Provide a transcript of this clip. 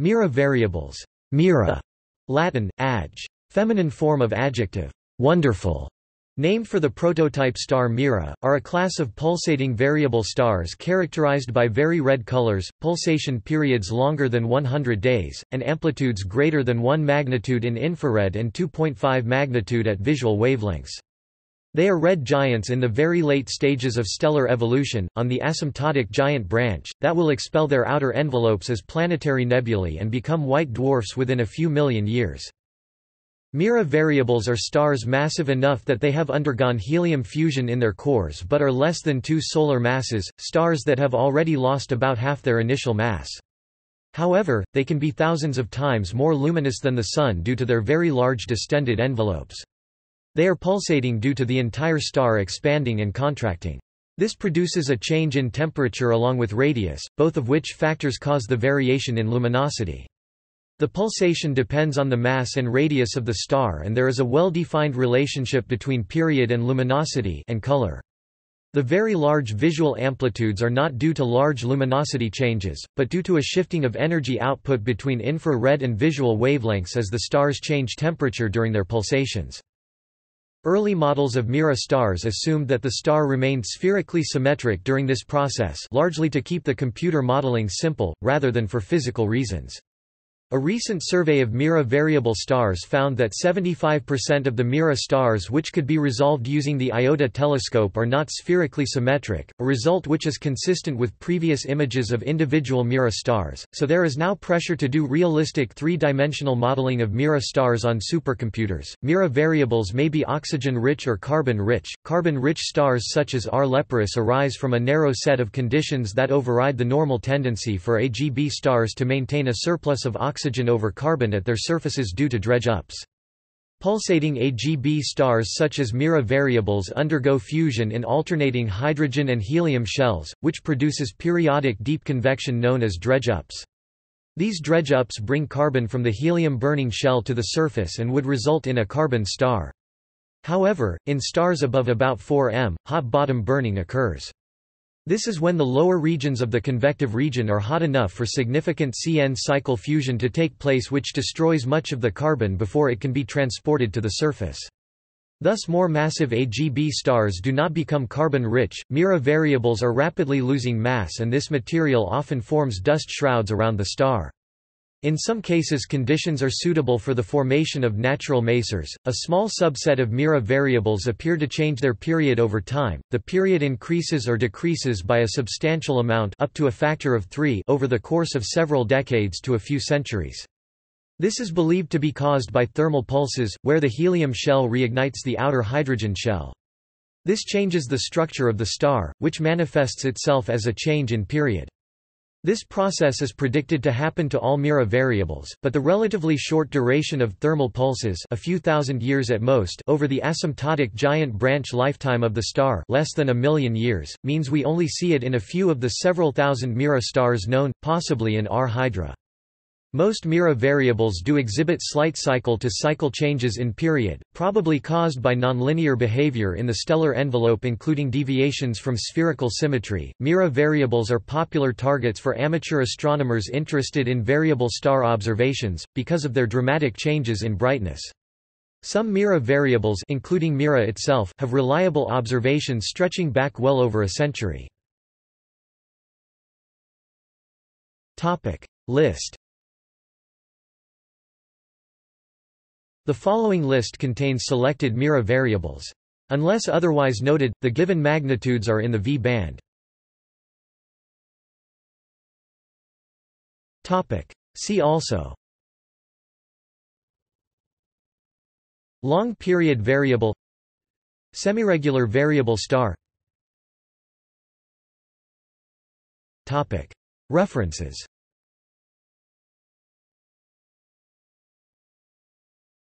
Mira variables. Mira, Latin, adj. Feminine form of adjective, wonderful. Named for the prototype star Mira, are a class of pulsating variable stars characterized by very red colors, pulsation periods longer than 100 days, and amplitudes greater than 1 magnitude in infrared and 2.5 magnitude at visual wavelengths. They are red giants in the very late stages of stellar evolution, on the asymptotic giant branch, that will expel their outer envelopes as planetary nebulae and become white dwarfs within a few million years. Mira variables are stars massive enough that they have undergone helium fusion in their cores but are less than two solar masses, stars that have already lost about half their initial mass. However, they can be thousands of times more luminous than the Sun due to their very large distended envelopes. They are pulsating due to the entire star expanding and contracting. This produces a change in temperature along with radius, both of which factors cause the variation in luminosity. The pulsation depends on the mass and radius of the star and there is a well-defined relationship between period and luminosity and color. The very large visual amplitudes are not due to large luminosity changes, but due to a shifting of energy output between infrared and visual wavelengths as the stars change temperature during their pulsations. Early models of Mira stars assumed that the star remained spherically symmetric during this process largely to keep the computer modeling simple, rather than for physical reasons. A recent survey of Mira variable stars found that 75% of the Mira stars which could be resolved using the IOTA telescope are not spherically symmetric, a result which is consistent with previous images of individual Mira stars, so there is now pressure to do realistic three-dimensional modeling of Mira stars on supercomputers. Mira variables may be oxygen-rich or carbon-rich. Carbon-rich stars such as R. Leporis, arise from a narrow set of conditions that override the normal tendency for AGB stars to maintain a surplus of oxygen oxygen over carbon at their surfaces due to dredge-ups. Pulsating AGB stars such as Mira variables undergo fusion in alternating hydrogen and helium shells, which produces periodic deep convection known as dredge-ups. These dredge-ups bring carbon from the helium-burning shell to the surface and would result in a carbon star. However, in stars above about 4 m, hot bottom burning occurs. This is when the lower regions of the convective region are hot enough for significant CN cycle fusion to take place which destroys much of the carbon before it can be transported to the surface. Thus more massive AGB stars do not become carbon-rich, Mira variables are rapidly losing mass and this material often forms dust shrouds around the star. In some cases conditions are suitable for the formation of natural masers. A small subset of Mira variables appear to change their period over time. The period increases or decreases by a substantial amount up to a factor of 3 over the course of several decades to a few centuries. This is believed to be caused by thermal pulses, where the helium shell reignites the outer hydrogen shell. This changes the structure of the star, which manifests itself as a change in period. This process is predicted to happen to all Mira variables, but the relatively short duration of thermal pulses a few thousand years at most over the asymptotic giant branch lifetime of the star less than a million years, means we only see it in a few of the several thousand Mira stars known, possibly in R Hydra. Most Mira variables do exhibit slight cycle-to-cycle -cycle changes in period, probably caused by nonlinear behavior in the stellar envelope including deviations from spherical symmetry. Mira variables are popular targets for amateur astronomers interested in variable star observations, because of their dramatic changes in brightness. Some Mira variables including Mira itself have reliable observations stretching back well over a century. List The following list contains selected Mira variables. Unless otherwise noted, the given magnitudes are in the V band. See also Long period variable Semiregular variable star References